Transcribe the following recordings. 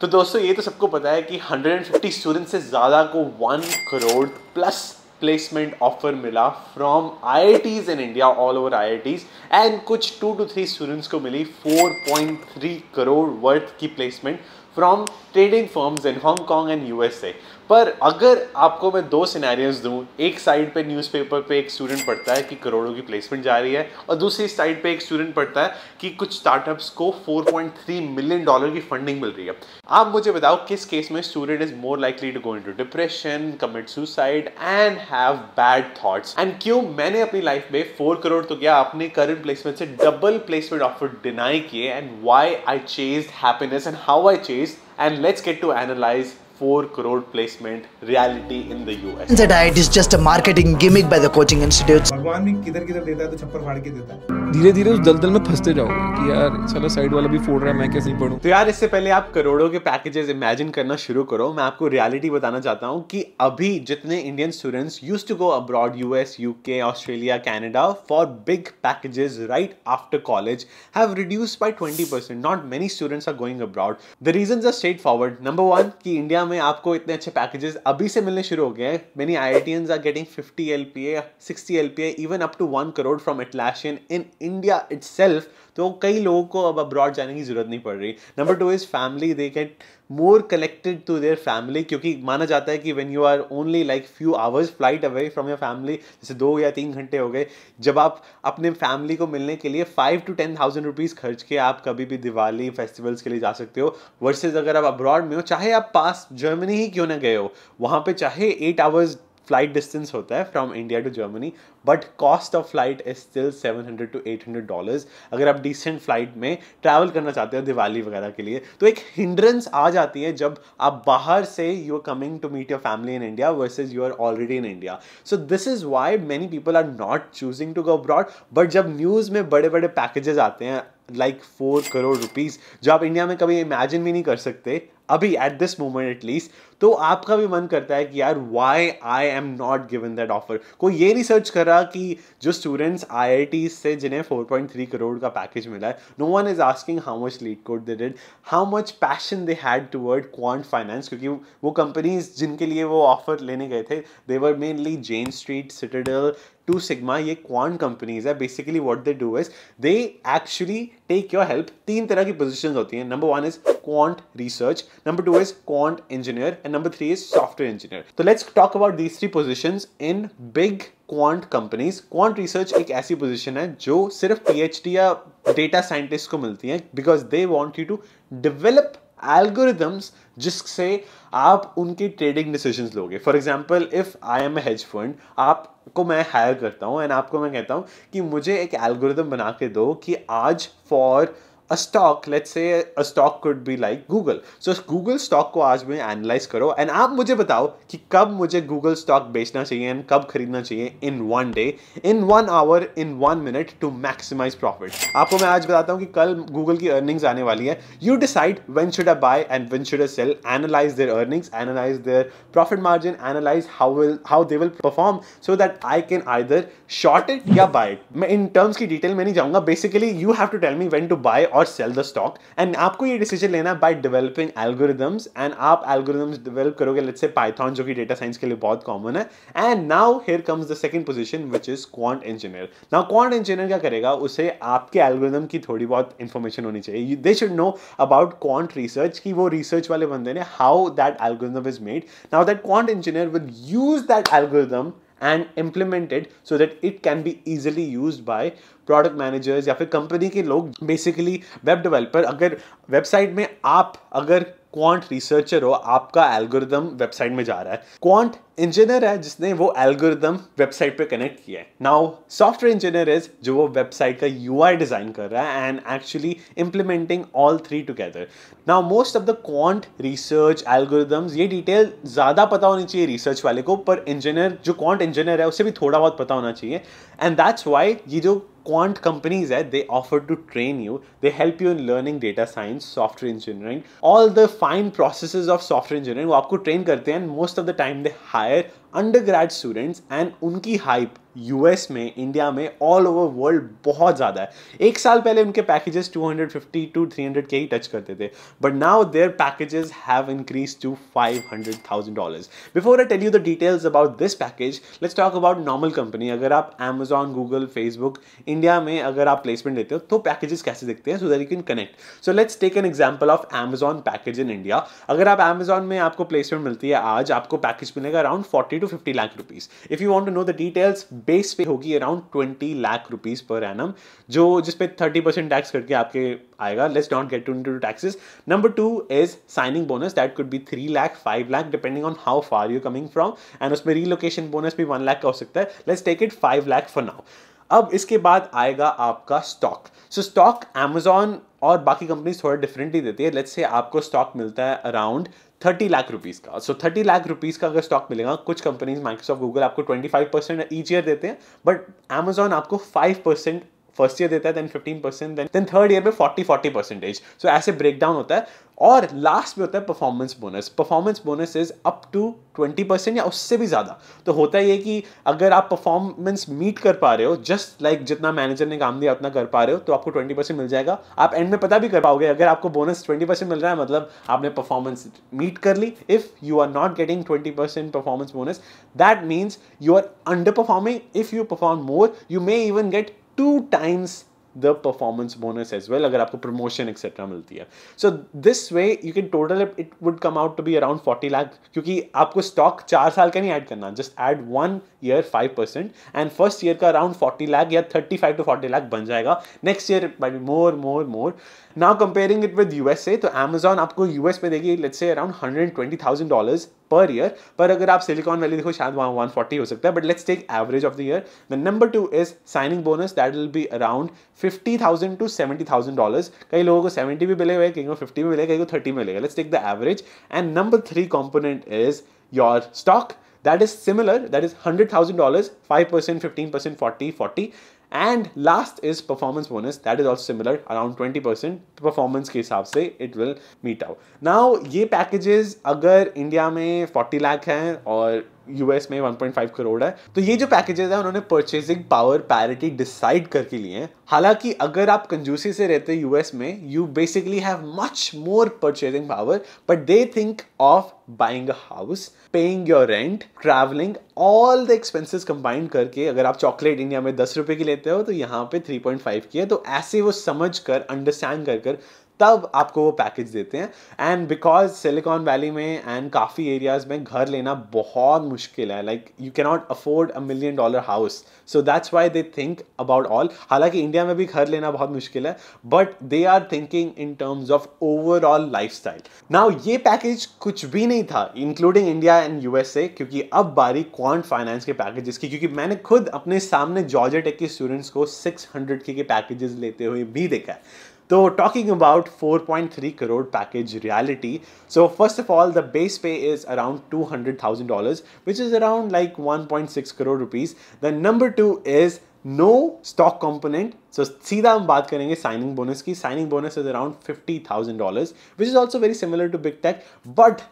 तो दोस्तों ये तो सबको पता है कि 150 स्टूडेंट से ज़्यादा को one crore plus placement offer मिला from I in India all over I and कुछ टू टू थ्री स्टूडेंट्स को मिली 4.3 करोड़ वर्थ की placement from trading firms in Hong Kong and USA पर अगर आपको मैं दो सिनेरियोज दूं एक साइड पे न्यूज़पेपर पे एक स्टूडेंट पढ़ता है कि करोड़ों की प्लेसमेंट जा रही है और दूसरी साइड पे एक स्टूडेंट पढ़ता है कि कुछ स्टार्टअप्स को 4.3 मिलियन डॉलर की फंडिंग मिल रही है आप मुझे बताओ किस केस में student is more likely to go in depression commit suicide and have bad thoughts and क्यों मैंने अपनी लाइफ में फोर करोड़ तो क्या अपने करंट प्लेसमेंट से डबल प्लेसमेंट ऑफर डिनाई किए and why I chase happiness and how I chase and let's get to analyse four crore placement reality in the US. The diet is just a marketing gimmick by the coaching institutes. भगवान भी किधर किधर देता है तो छप्पर फाड़ के देता है धीरे धीरे उस दलदल में फंसते जाओगे कि यार चलो साइड वाला भी फोड़ रहा है मैं कैसे पढ़ूं तो यार इससे पहले आप करोड़ों के पैकेजेस इमेजिन करना शुरू करो मैं आपको रियलिटी बताना चाहता हूँ कि अभी जितने Indian students use to go abroad US UK Australia Canada for big packages right after college have reduced by percent not many students are going abroad the reason are straight forward number one कि India में आपको इतने अच्छे packages अभी से मिलने शुरू हो गए हैं many I I T are getting fifty L P A sixty L P A even up to one crore from Atlassian in India itself तो कई लोगों को अब अब्रॉड जाने की ज़रूरत नहीं पड़ रही number two is family they get more connected to their family क्योंकि माना जाता है कि when you are only like few hours flight away from your family जैसे दो या तीन घंटे हो गए जब आप अपने फैमिली को मिलने के लिए five to ten thousand rupees खर्च के आप कभी भी दिवाली फेस्टिवल्स के लिए जा सकते हो वर्सेज अगर आप अब्रॉड में हो चाहे आप पास जर्मनी ही क्यों ना गए हो वहाँ पर चाहे एट आवर्स फ्लाइट डिस्टेंस होता है from India to Germany but cost of flight is still 700 to eight hundred dollars अगर आप डिसेंट फ्लाइट में ट्रैवल करना चाहते हो दिवाली वगैरह के लिए तो एक हिंड्रेंस आ जाती है जब आप बाहर से you are coming to meet your family in India versus you are already in India so this is why many people are not choosing to go abroad but जब न्यूज़ में बड़े बड़े पैकेजेस आते हैं like like four crore rupees जो आप India में कभी इमेजिन भी नहीं कर सकते अभी एट दिस मोमेंट एटलीस्ट तो आपका भी मन करता है कि यार why I am not given that offer कोई ये रिसर्च करा कि जो स्टूडेंट्स आई से जिन्हें 4.3 करोड़ का पैकेज मिला है no one is asking how much LeetCode they did how much passion they had toward quant finance क्योंकि वो कंपनीज जिनके लिए वो ऑफर लेने गए थे there were mainly Jane Street Citadel Two Sigma ये क्वान कंपनीज है basically what they do is they actually take your help तीन तरह की पोजिशन होती हैं number one is quant research number two is quant engineer and number three is software engineer तो let's talk about these three position in big quant companies quant research एक ऐसी position है जो सिर्फ पीएचडी या data scientist को मिलती है because they want you to develop algorithms जिससे आप उनके ट्रेडिंग डिसीजन लोगे for example if I am a hedge fund आप को मैं हायर करता हूँ एंड आपको मैं कहता हूँ कि मुझे एक एल्गोरिदम बना के दो कि आज for a stock let's say a stock could be like Google so Google stock को आज में एनालाइज करो एंड आप मुझे बताओ कि कब मुझे गूगल स्टॉक बेचना चाहिए एंड कब खरीदना चाहिए in one day in one hour in one minute to maximize profit आपको मैं आज बताता हूँ कि कल गूगल की अर्निंग्स आने वाली है you decide when should I buy and when should I sell analyze their earnings analyze their profit margin analyze how will how they will perform so that I can either short it या buy in terms की detail में नहीं जाऊंगा basically you have to tell me when to buy और और cell the stock and आपको ये decision लेना बाय डेवलपिंग एल्गोरिदम्स एंड आप एल्गोरिदम्स डेवलप करोगे लेट्स से पाइथॉन जो कि डेटा साइंस के लिए बहुत कॉमन है and now here comes the second position which is quant engineer now quant engineer क्या करेगा उसे आपके एल्गोरिदम की थोड़ी बहुत इंफॉर्मेशन होनी चाहिए they should know about quant research कि वो रिसर्च वाले बंदे ने how that algorithm is made now that quant engineer will use that algorithm and implemented so that it can be easily use by product managers या फिर company के लोग basically web developer अगर वेबसाइट में आप अगर क्वांट रिसर्चर हो आपका एल्गोरिदम वेबसाइट में जा रहा है क्वांट इंजीनियर है जिसने वो एल्गोरिदम वेबसाइट पे कनेक्ट किया है नाउ सॉफ्टवेयर इंजीनियर इज जो वो वेबसाइट का यूआई डिज़ाइन कर रहा है and actually implementing all three together now most of the quant research algorithms ये डिटेल ज़्यादा पता होनी चाहिए रिसर्च वाले को पर इंजीनियर जो क्वांट इंजीनियर है उसे भी थोड़ा बहुत पता होना चाहिए एंड दैट्स वाई ये जो quant companies that they offer to train you. They help you in learning data science, software engineering, all the fine processes of software engineering वो आपको train करते and most of the time they hire undergrad students and unki hype US में India में all over world बहुत ज़्यादा है एक साल पहले उनके पैकेजेस 250 टू 300 के ही टच करते थे but now their packages have increase to 500,000 dollars before I tell you the details about this package let's talk about normal company अगर आप अमेजॉन गूगल फेसबुक इंडिया में अगर आप प्लेसमेंट देते हो तो पैकेजेस कैसे दिखते हैं so that you can connect so let's take an example of Amazon package in India अगर आप एमेजॉन में आपको प्लेसमेंट मिलती है आज आपको पैकेज मिलेगा around forty to fifty lakh rupees if you want to know the details base pay होगी अराउंड ट्वेंटी लाख रुपीज़ पर एम जो जिसपे थर्टी परसेंट टैक्स करके आपके आएगा let's don't get to taxes number two is signing bonus that could be three lakh five lakh depending on how far you coming from and उसमें relocation bonus भी one lakh का हो सकता है let's take it five lakh for now अब इसके बाद आएगा आपका स्टॉक सो स्टॉक एमेजॉन और बाकी कंपनीज थोड़ा डिफरेंट ही देती है लेट्स से आपको स्टॉक मिलता है अराउंड थर्टी लाख रुपीज का सो थर्टी लाख रुपीज का अगर स्टॉक मिलेगा कुछ कंपनीज माइक्रोसॉफ्ट गूगल आपको twenty five percent each year देते हैं बट एमेजॉन आपको फाइव परसेंट फर्स्ट ईयर देता है then fifteen percent then then third year में फोर्टी फोर्टी परसेंटेज सो ऐसे ब्रेकडाउन होता है और लास्ट में होता है performance bonus performance bonus is up to twenty percent या उससे भी ज़्यादा तो होता ये कि अगर आप परफॉर्मेंस मीट कर पा रहे हो जस्ट लाइक like जितना मैनेजर ने काम दिया उतना कर पा रहे हो तो आपको ट्वेंटी परसेंट मिल जाएगा आप एंड में पता भी कर पाओगे अगर आपको बोनस ट्वेंटी परसेंट मिल रहा है मतलब आपने परफॉर्मेंस मीट कर ली if you are not getting twenty percent performance bonus that means you are underperforming if you perform more you may even get two times the performance bonus as well अगर आपको promotion etcetera मिलती है so this way you can total it would come out to be around forty lakh क्योंकि आपको stock चार साल का नहीं एड करना just add one year five percent and first year का अराउंड फोर्टी लाख या thirty five to forty lakh बन जाएगा next year more more more now comparing it with U S A तो एमेजॉन आपको यूएस एस में देगी let's around hundred and twenty thousand dollars per year per अगर आप सिलिकॉन वैली देखो शायद वहाँ वन फोर्टी हो सकता है but let's take average of the year the number two is signing bonus that will be around fifty thousand to seventy thousand dollars कई लोगों को सेवेंटी भी मिलेगा कहीं को फिफ्टी भी मिलेगा कहीं को थर्टी मिलेगा let's take the average and number three component is your stock is similar is hundred thousand dollars five percent fifteen percent forty forty and last is performance bonus that is also similar around twenty percent performance के हिसाब से it will meet out now ये packages अगर India में forty lakh हैं और US में 1.5 करोड़ है तो ये जो पैकेजेस है उन्होंने परचेजिंग पावर पैरिटी डिसाइड करके लिए हैं हालांकि अगर आप कंजूसी से रहते हैं यूएस में you basically have much more purchasing power but they think of buying a house paying your rent travelling all the expenses combine करके अगर आप चॉकलेट इंडिया में दस रुपए की लेते हो तो यहाँ पे 3.5 की है तो ऐसे वो समझ कर अंडरस्टैंड कर कर तब आपको वो पैकेज देते हैं एंड बिकॉज सिलिकॉन वैली में एंड काफ़ी एरियाज़ में घर लेना बहुत मुश्किल है like you can not afford a million dollar house so that's why they think about all हालांकि इंडिया में भी घर लेना बहुत मुश्किल है but they are thinking in terms of overall life style now ये पैकेज कुछ भी नहीं था including India and U S A क्योंकि अब बारी क्वांट फाइनेंस के पैकेजेस की क्योंकि मैंने खुद अपने सामने जॉर्ज टेक के स्टूडेंट्स को सिक्स हंड्रेड के पैकेजेस लेते हुए भी देखा है though talking about 4.3 crore package reality so first of all the base pay is around $200000 which is around like 1.6 crore rupees then number two is no stock component so seedha hum baat karenge signing bonus ki signing bonus is around $50000 which is also very similar to big tech but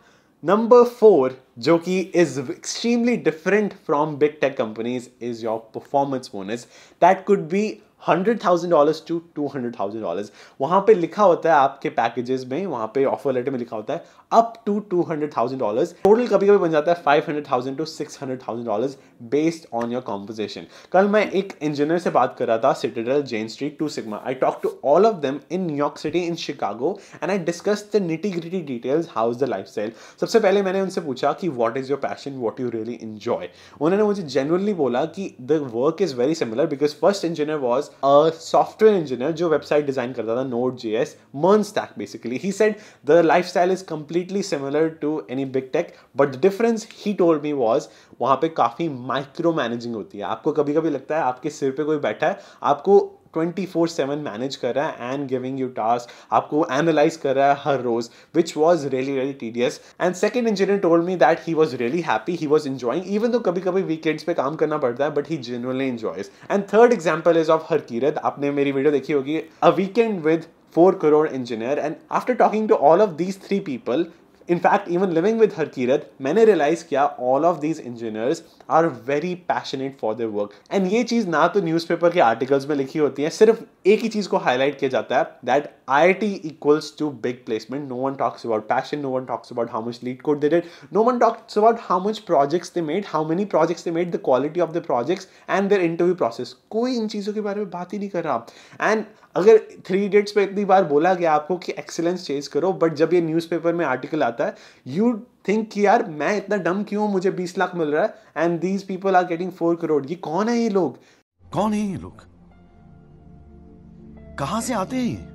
number four joki is extremely different from big tech companies is your performance bonus that could be hundred thousand dollars to two hundred thousand dollars वहाँ पे लिखा होता है आपके packages में वहाँ पे offer letter में लिखा होता है up to two hundred thousand dollars total कभी कभी बन जाता है five hundred thousand to six hundred thousand dollars based on your composition कल मैं एक इंजीनियर से बात कर रहा था Citadel Jane Street Two Sigma I talk to all of them in New York city in Chicago and I discuss the nitty gritty details how is the life style सबसे पहले मैंने उनसे पूछा कि what is your passion what you really enjoy उन्होंने मुझे generally बोला कि the work is very similar because first engineer was was a software engineer जो website design करता था Node.js, Mernstack basically. He said the lifestyle is completely similar to any big tech, but the difference he told me was वहाँ पे काफ़ी micro managing होती है आपको कभी कभी लगता है आपके सिर पे कोई बैठा है आपको ट्वेंटी फोर सेवन मैनेज कर रहा है एंड गिविंग यू टास्क आपको एनालाइज कर रहा है हर रोज which was really really tedious and second engineer told me that he was really happy he was enjoying even though कभी कभी वीकेंड्स पे काम करना पड़ता है but he generally enjoys and third example is of Kirat आपने मेरी वीडियो देखी होगी a weekend with four crore engineer and after talking to all of these three people In fact, even living with Harkirat, मैंने realize किया all of these engineers are very passionate for their work. And ये चीज़ ना तो newspaper के articles में लिखी होती है सिर्फ एक ही चीज़ को highlight किया जाता है that IIT equals to big placement. No one talks about passion, no one talks about how much lead code they did, no one talks about how much projects they made, how many projects they made, the quality of the projects and their interview process. कोई इन चीज़ों के बारे में बात ही नहीं कर रहा and अगर थ्री इडियट्स पे इतनी बार बोला गया आपको कि एक्सेलेंस चेज करो बट जब ये न्यूज़पेपर में आर्टिकल आता है यू थिंक कि यार मैं इतना डम क्यों हूँ मुझे बीस लाख मिल रहा है and these people are getting four crore ये कौन है ये लोग कौन है ये लोग कहाँ से आते हैं ये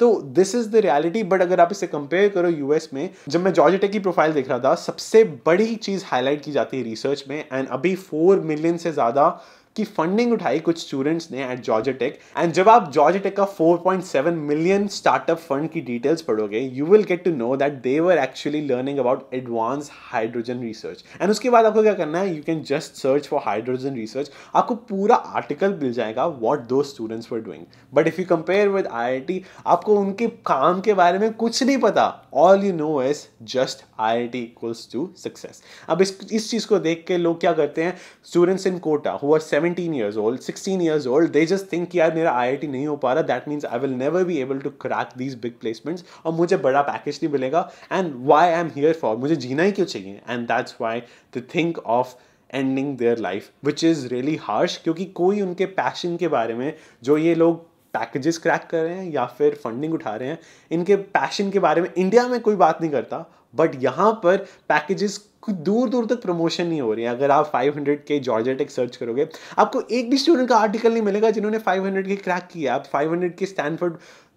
तो this is the reality but अगर आप इसे कंपेयर करो यूएस में जब मैं जॉर्ज की प्रोफाइल देख रहा था सबसे बड़ी चीज़ हाईलाइट की जाती है रिसर्च में एंड अभी फोर मिलियन से ज़्यादा कि फंडिंग उठाई कुछ स्टूडेंट्स ने एट जॉर्जेटेक टेक एंड जब आप जॉर्जिया टेक का 4.7 मिलियन स्टार्टअप फंड की डिटेल्स पढ़ोगे you will get to know that they were actually learning about advance hydrogen research and उसके बाद आपको क्या करना है you can just search for hydrogen research आपको पूरा आर्टिकल मिल जाएगा what those students were doing but if you compare with I आपको उनके काम के बारे में कुछ नहीं पता all you know is just I I equals to success अब इस इस चीज़ को देख के लोग क्या करते हैं स्टूडेंट्स इन कोटा हुआ seventeen years old sixteen years old they just think यार मेरा आई नहीं हो पा रहा that means I will never be able to crack these big placements और मुझे बड़ा पैकेज नहीं मिलेगा and why I am here for मुझे जीना ही क्यों चाहिए and that's why they think of ending their life which is really harsh क्योंकि कोई उनके पैशन के बारे में जो ये लोग पैकेजेस क्रैक कर रहे हैं या फिर फंडिंग उठा रहे हैं इनके पैशन के बारे में इंडिया में कोई बात नहीं करता बट यहाँ पर पैकेजेस दूर दूर तक प्रमोशन नहीं हो रही है अगर आप 500 के जॉर्जिया टेक सर्च करोगे आपको एक भी स्टूडेंट का आर्टिकल नहीं मिलेगा जिन्होंने 500 के क्रैक किया आप 500 के स्टैनफोर्ड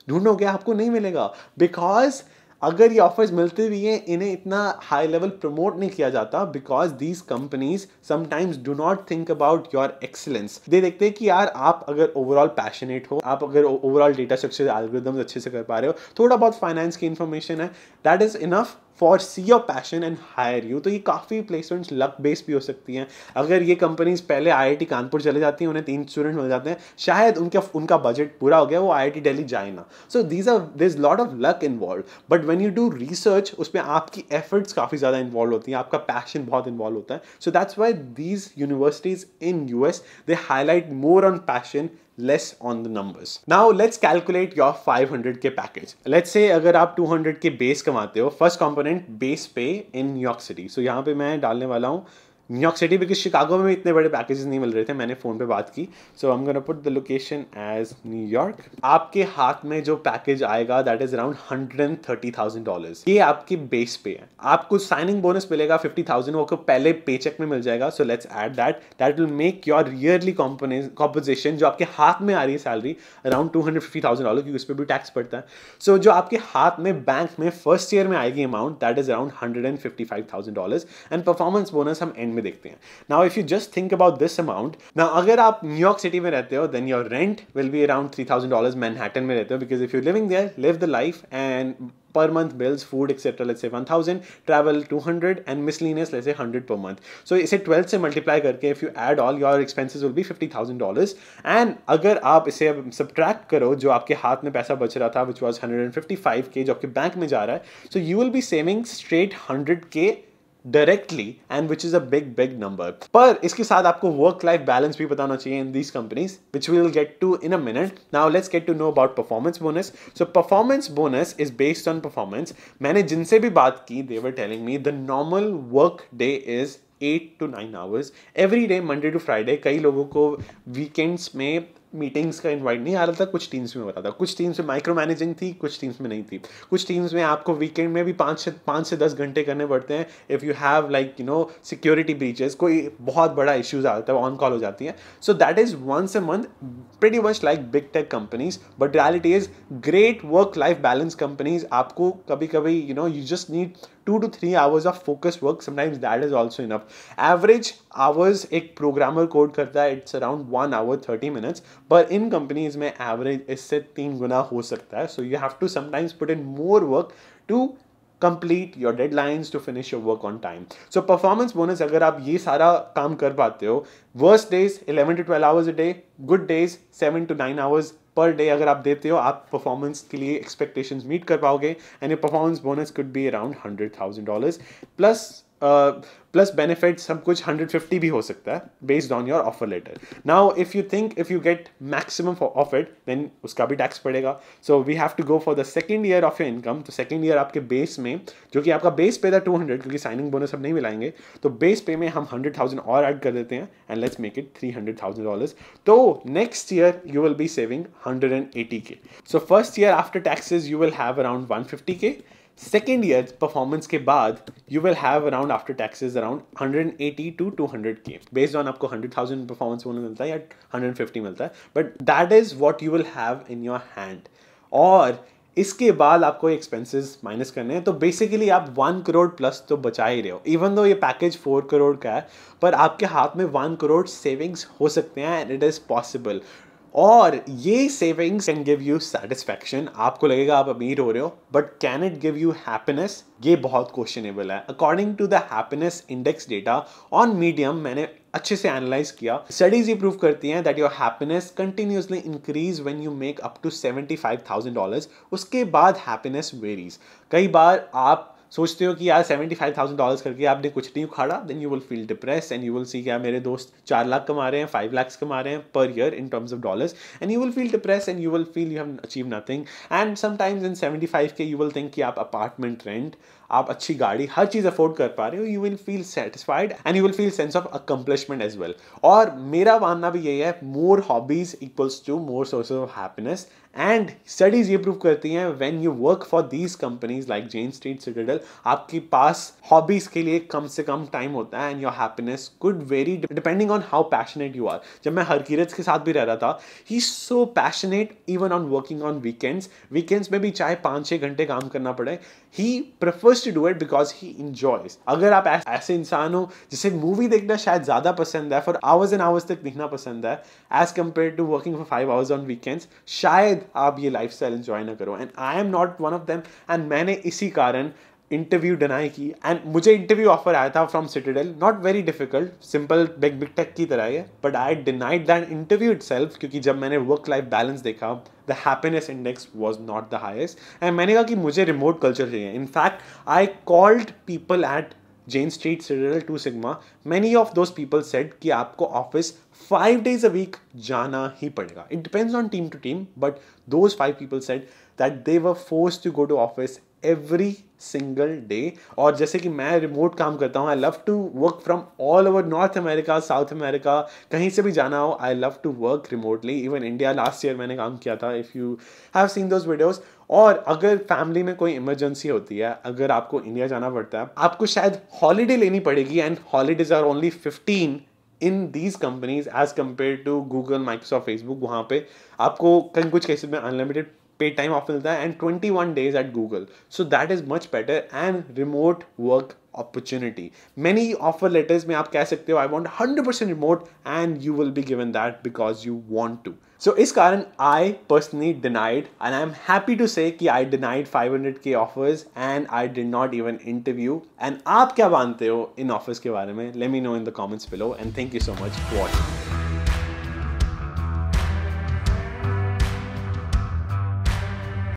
ढूंढोगे आपको नहीं मिलेगा बिकॉज अगर ये ऑफर्स मिलते भी हैं इन्हें इतना हाई लेवल प्रमोट नहीं किया जाता because these companies sometimes do not think about your excellence they देखते हैं कि यार आप अगर ओवरऑल पैशनेट हो आप अगर ओवरऑल डेटा स्ट्रक्चर एल्गोरिदम्स अच्छे से कर पा रहे हो थोड़ा बहुत फाइनेंस की इन्फॉर्मेशन है that is enough for see your passion and hire you तो ये काफ़ी प्लेसमेंट्स लक बेस भी हो सकती हैं अगर ये कंपनीज पहले आई कानपुर चले जाती हैं उन्हें तीन स्टूडेंट मिल जाते हैं शायद उनका उनका बजट पूरा हो गया वो आई आई टी जाए ना so these are is lot of luck involve but when you do research उसमें आपकी एफर्ट्स काफ़ी ज़्यादा इन्वॉल्व होती हैं आपका पैशन बहुत इन्वॉल्व होता है so that's why these universities in U S they highlight more on passion less on the numbers. Now let's calculate your 500k package. Let's say अगर आप 200k base कमाते हो, first component base pay in New York City. So यहाँ पे मैं डालने वाला हूँ न्यूयॉर्क सिटी बिकॉज शिकागो में इतने बड़े पैकेजेस नहीं मिल रहे थे मैंने फ़ोन पे बात की so I am gonna put the location as New York आपके हाथ में जो पैकेज आएगा that is around hundred and thirty thousand dollar ये आपकी बेस पे है आपको साइनिंग बोनस मिलेगा फिफ्टी थाउजेंड वो पहले पे चेक में मिल जाएगा so let's add that that will make your yearly composition जो आपके हाथ में आ रही है salary around two hundred fifty thousand dollar क्योंकि उस पर भी टैक्स पड़ता है सो so, जो आपके हाथ में बैंक में फर्स्ट ईयर में आएगी amount that is around hundred and fifty five thousand dollar and performance bonus हम एंड रेंट में देखते हैं now if you just think about this amount now अगर आप न्यूयॉर्क सिटी में रहते हो then your rent will be around three thousand dollar Manhattan में रहते हो because if you living there live the life and per month bills food etcetera let say one thousand travel two hundred and miscellaneous let say hundred per month so इसे twelfth से multiply करके if you add all your expenses will be fifty thousand dollars and अगर आप इसे अब subtract करो जो आपके हाथ में पैसा बच रहा था which was hundred and fifty five K जो आपके बैंक में जा रहा है so you will be saving straight hundred K directly and which is a big big number पर इसके साथ आपको work life balance भी बताना चाहिए in these companies which we will get to in a minute now let's get to know about performance bonus so performance bonus is based on performance मैंने जिनसे भी बात की they were telling me the normal work day is eight to nine hours every day Monday to Friday कई लोगों को weekends में meetings का इनवाइट नहीं आ रहा था कुछ टीम्स में हो था कुछ टीम्स में माइक्रो मैनेजिंग थी कुछ टीम्स में नहीं थी कुछ टीम्स में आपको वीकेंड में भी पाँच से पाँच से दस घंटे करने पड़ते हैं if you have like you know security breaches कोई बहुत बड़ा इश्यूज जाता है ऑन कॉल हो जाती है so that is once a month pretty much like big tech companies but reality is great work life balance companies आपको कभी कभी you know you just need to two three hours of focus work sometimes that is also enough average hours एक programmer code करता है it's around one hour thirty minutes पर in companies में average इससे तीन गुना हो सकता है so you have to sometimes put in more work to complete your deadlines to finish your work on time so performance bonus अगर आप ये सारा काम कर पाते हो worst days eleven to twelve hours a day good days seven to nine hours per day अगर आप देते हो आप परफॉर्मेंस के लिए एक्सपेक्टेशन मीट कर पाओगे and a performance bonus could be around hundred thousand dollars plus plus benefit सब कुछ हंड्रेड फिफ्टी भी हो सकता है based on your offer letter now if you think if you get maximum of it then उसका भी tax पड़ेगा so we have to go for the second year of your income तो second year आपके base में जो कि आपका base pay था टू हंड्रेड क्योंकि साइनिंग बोनस अब नहीं मिलाएंगे तो बेस पे में हम हंड्रेड थाउजेंड और एड कर देते हैं and let's make it three hundred thousand dollar तो next year you will be saving hundred and eighty K so first year after taxes you will have around one fifty K second year performance के बाद you will have around after taxes around hundred eighty two two hundred K based on आपको hundred thousand performance बोलने मिलता है या hundred fifty मिलता है but that is what you will have in your hand और इसके बाद आपको एक्सपेंसेस माइनस करने हैं तो बेसिकली आप वन करोड़ प्लस तो बचा ही रहे हो इवन दो ये पैकेज फोर करोड़ का है पर आपके हाथ में वन करोड़ सेविंग्स हो सकते हैं एंड इट इज़ पॉसिबल और ये savings can give you satisfaction आपको लगेगा आप अमीर हो रहे हो but can it give you happiness ये बहुत क्वेश्चनेबल है according to the happiness index data on medium मैंने अच्छे से एनालाइज किया स्टडीज ये प्रूव करती हैं that your happiness continuously increase when you make up to seventy five thousand dollars उसके बाद हैप्पीनेस वेरीज कई बार आप सोचते हो कि यार सेवेंटी फाइव थाउजेंड डॉलर्स करके आपने कुछ नहीं उखाड़ा then you will feel depress and you will see क्या मेरे दोस्त चार लाख कमा रहे हैं फाइव लाख कमा रहे हैं per year in terms of dollars and you will feel depress and you will feel you have achieve nothing and sometimes in seventy five K you will think कि आप अपार्टमेंट रेंट आप अच्छी गाड़ी हर चीज़ afford कर पा रहे हो you will feel satisfied and you will feel sense of accomplishment as well और मेरा मानना भी यही है more hobbies equals to more source of happiness and studies ये प्रूव करती हैं when you work for these companies like Jane Street Citadel आपके पास हॉबीज के लिए कम से कम टाइम होता है and your happiness could very depending on how passionate you are जब मैं हरकीरत के साथ भी रह रहा था he so passionate even on working on weekends weekends में भी चाहे पाँच छः घंटे काम करना पड़े he prefers to do it because he enjoys अगर आप ऐसे इंसान हो जिसे मूवी देखना शायद ज़्यादा पसंद है फॉर आवर्स एंड आवर्स तक देखना पसंद है as compare to working for five hours on weekends शायद आप ये लाइफ स्टाइल इंजॉय ना करो and I am not one of them and मैंने इसी कारण इंटरव्यू डिनाई की एंड मुझे इंटरव्यू ऑफर आया था from Citadel not very difficult simple big big tech की तरह है but I denied that interview itself क्योंकि जब मैंने वर्क लाइफ बैलेंस देखा the happiness index was not the highest and मैंने कहा कि मुझे रिमोट कल्चर चाहिए in fact I called people at Jane Street Citadel two sigma many of those people said कि आपको office five days a week जाना ही पड़ेगा it depends on team to team but those five people said that they were force to go to office every single day और जैसे कि मैं remote काम करता हूँ I love to work from all over North America South America कहीं से भी जाना हो I love to work remotely even India last year मैंने काम किया था if you have seen those videos और अगर फैमिली में कोई इमरजेंसी होती है अगर आपको इंडिया जाना पड़ता है आपको शायद हॉलीडे लेनी पड़ेगी and holidays are only fifteen in these companies as compare to Google Microsoft Facebook वहाँ पे आपको कहीं कुछ केसेस में अनलिमिटेड पे टाइम ऑफ मिलता है and twenty one days at Google so that is much better and remote work opportunity many offer letters में आप कह सकते हो I want hundred percent remote and you will be given that because you want to so इस कारण I personally denied and I am happy to say कि I denied five hundred K offers and I did not even interview and आप क्या मानते हो इन offers के बारे में let me know in the comments below and thank you so much watching